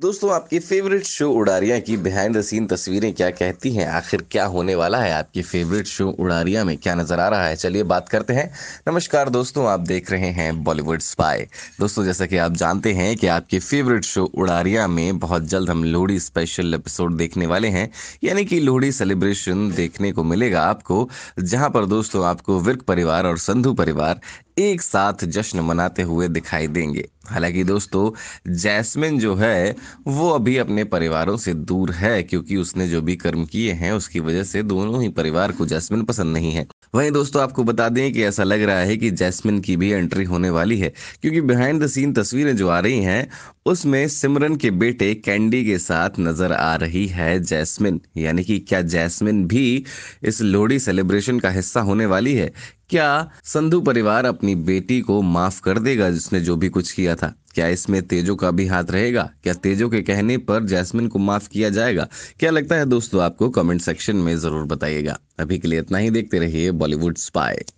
दोस्तों आपकी favourite show उड़ारिया की बिहाइंड द सीन तस्वीरें क्या कहती हैं आखिर क्या होने वाला है आपकी फेवरेट शो उड़ारिया में क्या नजर आ रहा है चलिए बात करते हैं नमस्कार दोस्तों आप देख रहे हैं बॉलीवुड स्पाई दोस्तों जैसा कि आप जानते हैं कि आपके फेवरेट शो उड़ारिया में बहुत जल्द हम लोहड़ी स्पेशल एपिसोड देखने वाले हैं यानी कि लोहड़ी सेलिब्रेशन देखने को मिलेगा आपको जहाँ पर दोस्तों आपको विर्क परिवार और संधु परिवार एक साथ जश्न मनाते हुए दिखाई देंगे हालांकि दोस्तों जैस्मिन जो है वो अभी अपने परिवारों से दूर है क्योंकि उसने जो भी कर्म किए हैं उसकी वजह से दोनों ही परिवार को जैस्मिन पसंद नहीं है वहीं दोस्तों आपको बता दें कि ऐसा लग रहा है कि जैस्मिन की भी एंट्री होने वाली है क्योंकि बिहाइंड द सीन तस्वीरें जो आ रही हैं उसमें सिमरन के बेटे कैंडी के साथ नजर आ रही है जैस्मिन यानी कि क्या जैस्मिन भी इस लोहड़ी सेलिब्रेशन का हिस्सा होने वाली है क्या संधु परिवार अपनी बेटी को माफ कर देगा जिसने जो भी कुछ किया था क्या इसमें तेजो का भी हाथ रहेगा क्या तेजो के कहने पर जैस्मिन को माफ किया जाएगा क्या लगता है दोस्तों आपको कमेंट सेक्शन में जरूर बताइएगा अभी के लिए इतना ही देखते रहिए बॉलीवुड स्पाई